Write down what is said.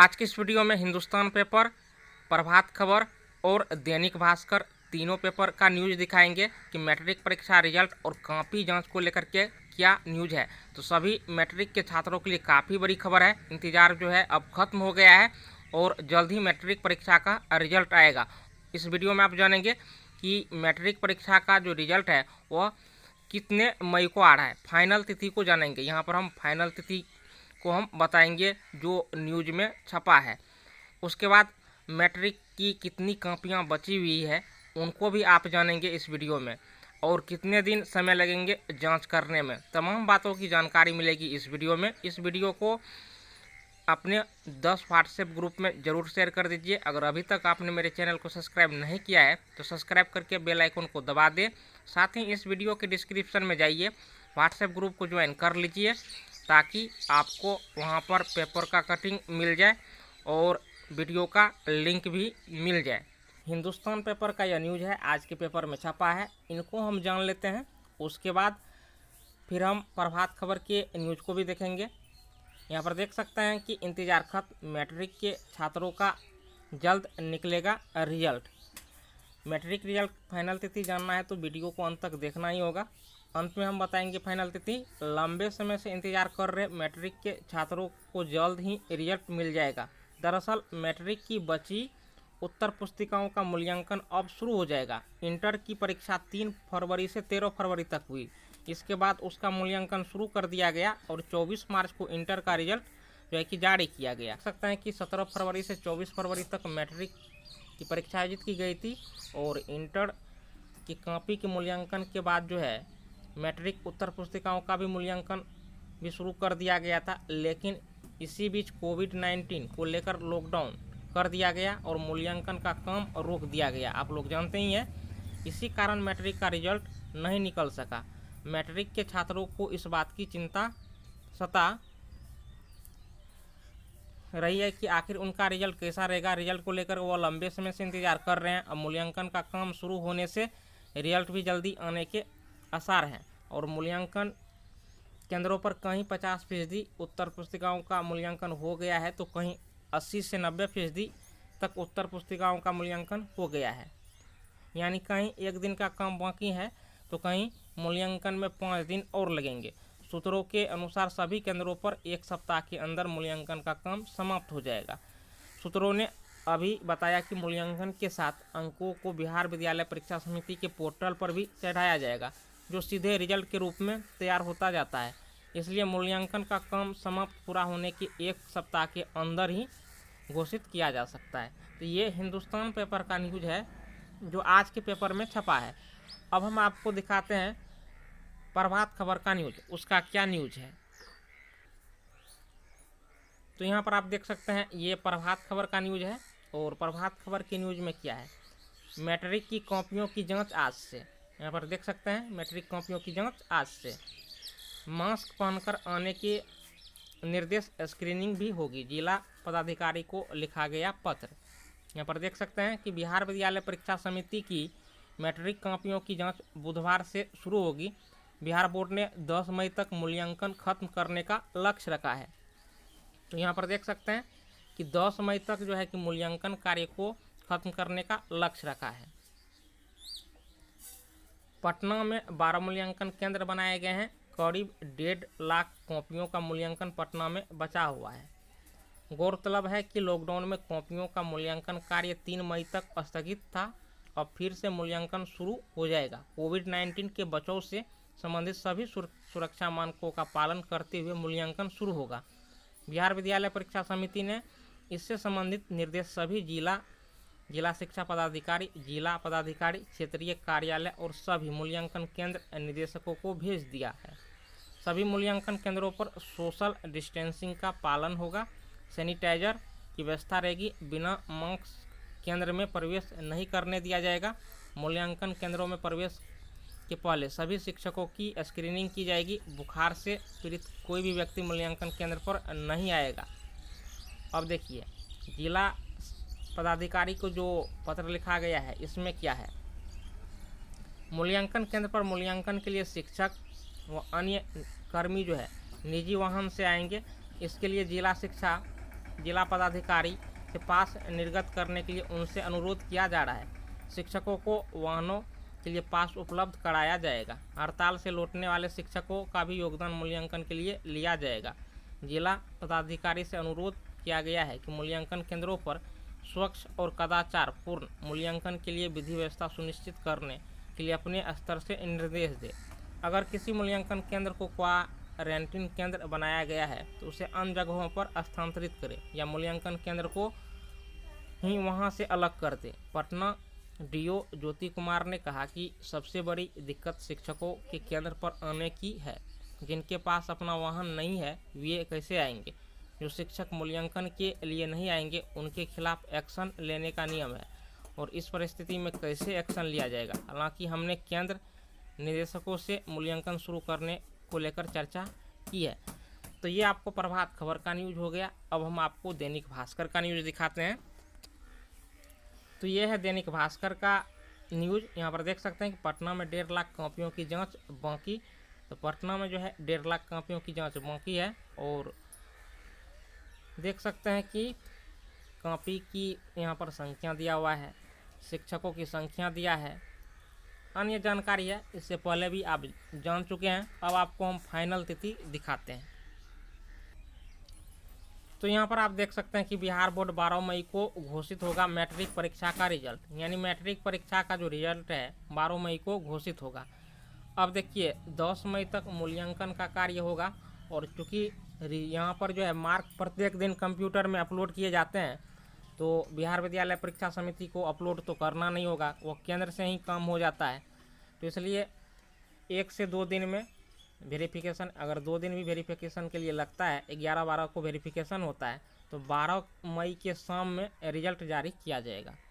आज की इस वीडियो में हिंदुस्तान पेपर प्रभात खबर और दैनिक भास्कर तीनों पेपर का न्यूज़ दिखाएंगे कि मैट्रिक परीक्षा रिजल्ट और कापी जांच को लेकर के क्या न्यूज़ है तो सभी मैट्रिक के छात्रों के लिए काफ़ी बड़ी खबर है इंतज़ार जो है अब खत्म हो गया है और जल्द ही मैट्रिक परीक्षा का रिजल्ट आएगा इस वीडियो में आप जानेंगे कि मैट्रिक परीक्षा का जो रिजल्ट है वह कितने मई को आ रहा है फाइनल तिथि को जानेंगे यहाँ पर हम फाइनल तिथि को हम बताएंगे जो न्यूज में छपा है उसके बाद मैट्रिक की कितनी कापियाँ बची हुई है उनको भी आप जानेंगे इस वीडियो में और कितने दिन समय लगेंगे जांच करने में तमाम बातों की जानकारी मिलेगी इस वीडियो में इस वीडियो को अपने 10 व्हाट्सएप ग्रुप में ज़रूर शेयर कर दीजिए अगर अभी तक आपने मेरे चैनल को सब्सक्राइब नहीं किया है तो सब्सक्राइब करके बेल आइकन को दबा दें साथ ही इस वीडियो के डिस्क्रिप्शन में जाइए व्हाट्सएप ग्रुप को ज्वाइन कर लीजिए ताकि आपको वहाँ पर पेपर का कटिंग मिल जाए और वीडियो का लिंक भी मिल जाए हिंदुस्तान पेपर का यह न्यूज़ है आज के पेपर में छपा है इनको हम जान लेते हैं उसके बाद फिर हम प्रभात खबर के न्यूज़ को भी देखेंगे यहाँ पर देख सकते हैं कि इंतज़ार खत मैट्रिक के छात्रों का जल्द निकलेगा रिजल्ट मैट्रिक रिजल्ट फाइनल तिथि जानना है तो वीडियो को अंत तक देखना ही होगा अंत में हम बताएंगे फाइनल तिथि लंबे समय से इंतजार कर रहे मैट्रिक के छात्रों को जल्द ही रिजल्ट मिल जाएगा दरअसल मैट्रिक की बची उत्तर पुस्तिकाओं का मूल्यांकन अब शुरू हो जाएगा इंटर की परीक्षा तीन फरवरी से तेरह फरवरी तक हुई इसके बाद उसका मूल्यांकन शुरू कर दिया गया और 24 मार्च को इंटर का रिजल्ट जो है कि जारी किया गया सकता है कि 17 फरवरी से 24 फरवरी तक मैट्रिक की परीक्षा आयोजित की गई थी और इंटर की कॉपी के मूल्यांकन के बाद जो है मैट्रिक उत्तर पुस्तिकाओं का भी मूल्यांकन भी शुरू कर दिया गया था लेकिन इसी बीच कोविड नाइन्टीन को लेकर लॉकडाउन कर दिया गया और मूल्यांकन का काम रोक दिया गया आप लोग जानते ही हैं इसी कारण मैट्रिक का रिजल्ट नहीं निकल सका मैट्रिक के छात्रों को इस बात की चिंता सता रही है कि आखिर उनका रिजल्ट कैसा रहेगा रिजल्ट को लेकर वह लंबे समय से इंतजार कर रहे हैं और मूल्यांकन का काम शुरू होने से रिजल्ट भी जल्दी आने के आसार हैं और मूल्यांकन केंद्रों पर कहीं पचास फीसदी उत्तर पुस्तिकाओं का मूल्यांकन हो गया है तो कहीं अस्सी से नब्बे फीसदी तक उत्तर पुस्तिकाओं का मूल्यांकन हो गया है यानी कहीं एक दिन का काम बाकी है तो कहीं मूल्यांकन में पाँच दिन और लगेंगे सूत्रों के अनुसार सभी केंद्रों पर एक सप्ताह के अंदर मूल्यांकन का काम समाप्त हो जाएगा सूत्रों ने अभी बताया कि मूल्यांकन के साथ अंकों को बिहार विद्यालय परीक्षा समिति के पोर्टल पर भी चढ़ाया जाएगा जो सीधे रिजल्ट के रूप में तैयार होता जाता है इसलिए मूल्यांकन का काम समाप्त पूरा होने के एक सप्ताह के अंदर ही घोषित किया जा सकता है तो ये हिंदुस्तान पेपर का न्यूज है जो आज के पेपर में छपा है अब हम आपको दिखाते हैं प्रभात खबर का न्यूज उसका क्या न्यूज है तो यहाँ पर आप देख सकते हैं ये प्रभात खबर का न्यूज है और प्रभात खबर की न्यूज में क्या है मैट्रिक की कॉपियों की जांच आज से यहाँ पर देख सकते हैं मैट्रिक कॉपियों की जांच आज से मास्क पहनकर आने के निर्देश स्क्रीनिंग भी होगी जिला पदाधिकारी को लिखा गया पत्र यहाँ पर देख सकते हैं कि बिहार विद्यालय परीक्षा समिति की मैट्रिक कॉपियों की जांच बुधवार से शुरू होगी बिहार बोर्ड ने 10 मई तक मूल्यांकन खत्म करने का लक्ष्य रखा है तो यहाँ पर देख सकते हैं कि दस मई तक जो है कि मूल्यांकन कार्य को खत्म करने का लक्ष्य रखा है पटना में बारह मूल्यांकन केंद्र बनाए गए हैं करीब डेढ़ लाख कॉपियों का मूल्यांकन पटना में बचा हुआ है गौरतलब है कि लॉकडाउन में कॉपियों का मूल्यांकन कार्य तीन मई तक स्थगित था और फिर से मूल्यांकन शुरू हो जाएगा कोविड नाइन्टीन के बचाव से संबंधित सभी सुरक्षा मानकों का पालन करते हुए मूल्यांकन शुरू होगा बिहार विद्यालय परीक्षा समिति ने इससे संबंधित निर्देश सभी जिला जिला शिक्षा पदाधिकारी जिला पदाधिकारी क्षेत्रीय कार्यालय और सभी मूल्यांकन केंद्र निदेशकों को भेज दिया है सभी मूल्यांकन केंद्रों पर सोशल डिस्टेंसिंग का पालन होगा सैनिटाइजर की व्यवस्था रहेगी बिना मास्क केंद्र में प्रवेश नहीं करने दिया जाएगा मूल्यांकन केंद्रों में प्रवेश के पहले सभी शिक्षकों की स्क्रीनिंग की जाएगी बुखार से पीड़ित कोई भी व्यक्ति मूल्यांकन केंद्र पर नहीं आएगा अब देखिए जिला पदाधिकारी को जो पत्र लिखा गया है इसमें क्या है मूल्यांकन केंद्र पर मूल्यांकन के लिए शिक्षक व अन्य कर्मी जो है निजी वाहन से आएंगे इसके लिए जिला शिक्षा जिला पदाधिकारी के पास निर्गत करने के लिए उनसे अनुरोध किया जा रहा है शिक्षकों को वाहनों के लिए पास उपलब्ध कराया जाएगा हड़ताल से लौटने वाले शिक्षकों का भी योगदान मूल्यांकन के लिए लिया जाएगा जिला पदाधिकारी से अनुरोध किया गया है कि मूल्यांकन केंद्रों पर स्वच्छ और कदाचार पूर्ण मूल्यांकन के लिए विधि व्यवस्था सुनिश्चित करने के लिए अपने स्तर से निर्देश दे अगर किसी मूल्यांकन केंद्र को क्वारंटीन केंद्र बनाया गया है तो उसे अन्य जगहों पर स्थानांतरित करें या मूल्यांकन केंद्र को ही वहाँ से अलग कर दें पटना डीओ ज्योति कुमार ने कहा कि सबसे बड़ी दिक्कत शिक्षकों के केंद्र पर आने की है जिनके पास अपना वाहन नहीं है वे कैसे आएंगे जो शिक्षक मूल्यांकन के लिए नहीं आएंगे उनके खिलाफ एक्शन लेने का नियम है और इस परिस्थिति में कैसे एक्शन लिया जाएगा हालांकि हमने केंद्र निदेशकों से मूल्यांकन शुरू करने को लेकर चर्चा की है तो ये आपको प्रभात खबर का न्यूज हो गया अब हम आपको दैनिक भास्कर का न्यूज दिखाते हैं तो ये है दैनिक भास्कर का न्यूज यहाँ पर देख सकते हैं कि पटना में डेढ़ लाख कॉपियों की जांच बाकी तो पटना में जो है डेढ़ लाख कॉपियों की जांच बाकी है और देख सकते हैं कि कॉपी की यहाँ पर संख्या दिया हुआ है शिक्षकों की संख्या दिया है अन्य जानकारी है इससे पहले भी आप जान चुके हैं अब आपको हम फाइनल तिथि दिखाते हैं तो यहाँ पर आप देख सकते हैं कि बिहार बोर्ड 12 मई को घोषित होगा मैट्रिक परीक्षा का रिजल्ट यानी मैट्रिक परीक्षा का जो रिजल्ट है 12 मई को घोषित होगा अब देखिए 10 मई तक मूल्यांकन का कार्य होगा और चूँकि यहाँ पर जो है मार्क प्रत्येक दिन कंप्यूटर में अपलोड किए जाते हैं तो बिहार विद्यालय परीक्षा समिति को अपलोड तो करना नहीं होगा वो केंद्र से ही काम हो जाता है तो इसलिए एक से दो दिन में वेरिफिकेशन अगर दो दिन भी वेरिफिकेशन के लिए लगता है ग्यारह बारह को वेरिफिकेशन होता है तो बारह मई के शाम में रिजल्ट जारी किया जाएगा